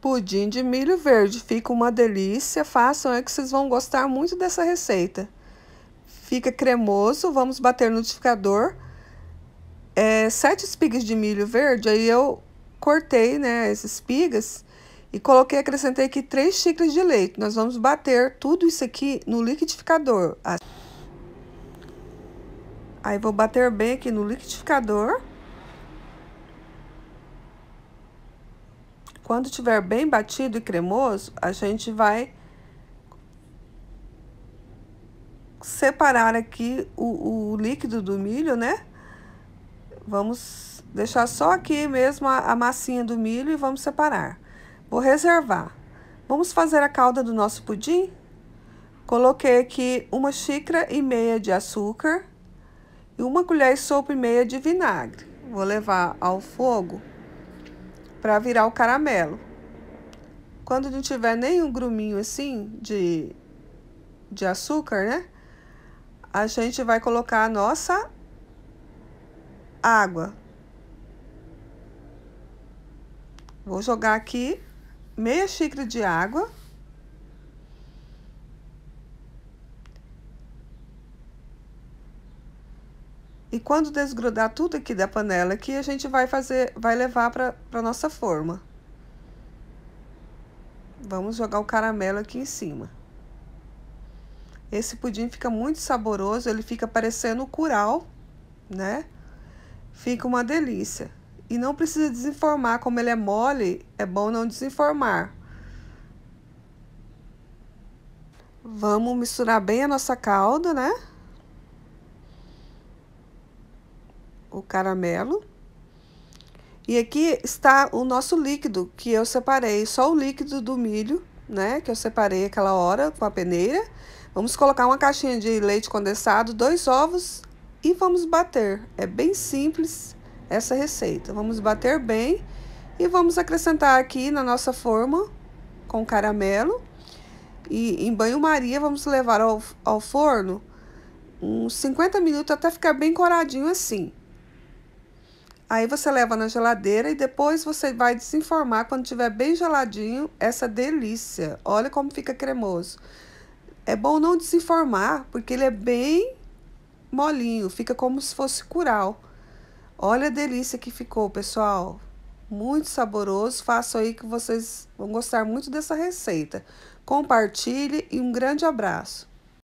pudim de milho verde. Fica uma delícia, façam é que vocês vão gostar muito dessa receita. Fica cremoso, vamos bater no liquidificador. É, sete espigas de milho verde, aí eu cortei né, essas espigas e coloquei, acrescentei aqui três xícaras de leite. Nós vamos bater tudo isso aqui no liquidificador. Aí vou bater bem aqui no liquidificador. Quando tiver bem batido e cremoso, a gente vai separar aqui o, o líquido do milho, né? Vamos deixar só aqui mesmo a, a massinha do milho e vamos separar. Vou reservar. Vamos fazer a calda do nosso pudim? Coloquei aqui uma xícara e meia de açúcar e uma colher de sopa e meia de vinagre. Vou levar ao fogo para virar o caramelo. Quando não tiver nenhum gruminho assim de, de açúcar, né? A gente vai colocar a nossa água. Vou jogar aqui meia xícara de água. E quando desgrudar tudo aqui da panela que a gente vai fazer, vai levar para a nossa forma. Vamos jogar o caramelo aqui em cima. Esse pudim fica muito saboroso, ele fica parecendo curau, né? Fica uma delícia. E não precisa desenformar, como ele é mole, é bom não desenformar. Vamos misturar bem a nossa calda, né? o caramelo. E aqui está o nosso líquido que eu separei, só o líquido do milho, né, que eu separei aquela hora com a peneira. Vamos colocar uma caixinha de leite condensado, dois ovos e vamos bater. É bem simples essa receita. Vamos bater bem e vamos acrescentar aqui na nossa forma com caramelo. E em banho-maria vamos levar ao, ao forno uns 50 minutos até ficar bem coradinho assim. Aí você leva na geladeira e depois você vai desenformar quando tiver bem geladinho essa delícia. Olha como fica cremoso. É bom não desenformar, porque ele é bem molinho, fica como se fosse curau. Olha a delícia que ficou, pessoal. Muito saboroso. Faço aí que vocês vão gostar muito dessa receita. Compartilhe e um grande abraço.